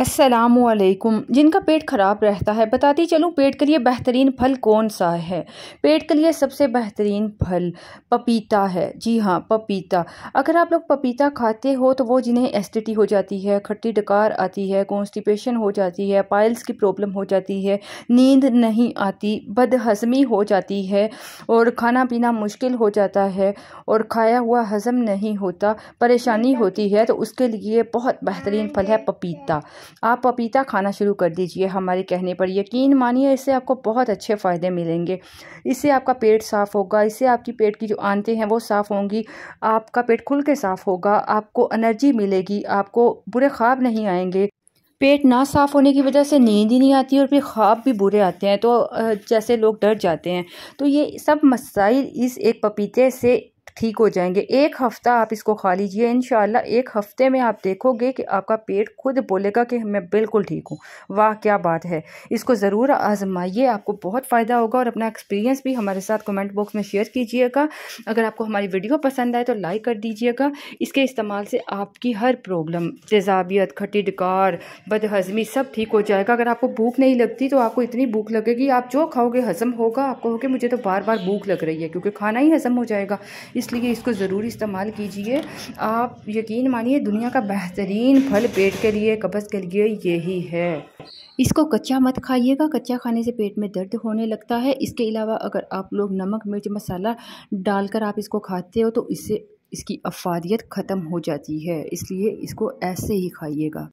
असलकुम जिनका पेट ख़राब रहता है बताती चलूँ पेट के लिए बेहतरीन फल कौन सा है पेट के लिए सबसे बेहतरीन फल पपीता है जी हाँ पपीता अगर आप लोग पपीता खाते हो तो वो जिन्हें एसिडिटी हो जाती है खट्टी डकार आती है कॉन्स्टिपेशन हो जाती है पाइल्स की प्रॉब्लम हो जाती है नींद नहीं आती बदहजमी हो जाती है और खाना पीना मुश्किल हो जाता है और खाया हुआ हज़म नहीं होता परेशानी होती है तो उसके लिए बहुत बेहतरीन फल है पपीता आप पपीता खाना शुरू कर दीजिए हमारे कहने पर यकीन मानिए इससे आपको बहुत अच्छे फ़ायदे मिलेंगे इससे आपका पेट साफ़ होगा इससे आपकी पेट की जो आंतें हैं वो साफ़ होंगी आपका पेट खुल के साफ़ होगा आपको एनर्जी मिलेगी आपको बुरे ख्वाब नहीं आएंगे पेट ना साफ़ होने की वजह से नींद ही नहीं आती और फिर ख्वाब भी बुरे आते हैं तो जैसे लोग डर जाते हैं तो ये सब मसाइल इस एक पपीते से ठीक हो जाएंगे एक हफ़्ता आप इसको खा लीजिए इन एक हफ़्ते में आप देखोगे कि आपका पेट खुद बोलेगा कि मैं बिल्कुल ठीक हूँ वाह क्या बात है इसको ज़रूर आजमाइए आपको बहुत फ़ायदा होगा और अपना एक्सपीरियंस भी हमारे साथ कमेंट बॉक्स में शेयर कीजिएगा अगर आपको हमारी वीडियो पसंद आए तो लाइक कर दीजिएगा इसके इस्तेमाल से आपकी हर प्रॉब्लम तेजाबियत खटी डकार बदहजमी सब ठीक हो जाएगा अगर आपको भूख नहीं लगती तो आपको इतनी भूख लगेगी आप जो खाओगे हज़म होगा आप कहोगे मुझे तो बार बार भूख लग रही है क्योंकि खाना ही हज़म हो जाएगा इस इसलिए इसको ज़रूर इस्तेमाल कीजिए आप यकीन मानिए दुनिया का बेहतरीन फल पेट के लिए कब्ज़ के लिए यही है इसको कच्चा मत खाइएगा कच्चा खाने से पेट में दर्द होने लगता है इसके अलावा अगर आप लोग नमक मिर्च मसाला डालकर आप इसको खाते हो तो इससे इसकी अफादियत ख़त्म हो जाती है इसलिए इसको ऐसे ही खाइएगा